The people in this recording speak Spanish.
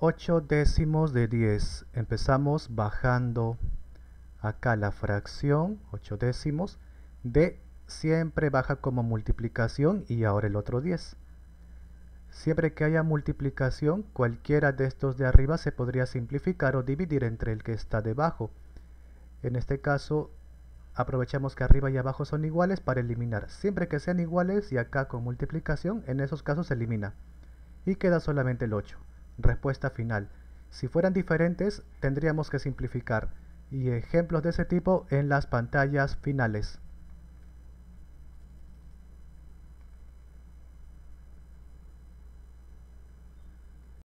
8 décimos de 10. Empezamos bajando acá la fracción, 8 décimos, de siempre baja como multiplicación y ahora el otro 10. Siempre que haya multiplicación, cualquiera de estos de arriba se podría simplificar o dividir entre el que está debajo. En este caso, aprovechamos que arriba y abajo son iguales para eliminar. Siempre que sean iguales y acá con multiplicación, en esos casos se elimina. Y queda solamente el 8. Respuesta final. Si fueran diferentes, tendríamos que simplificar, y ejemplos de ese tipo en las pantallas finales.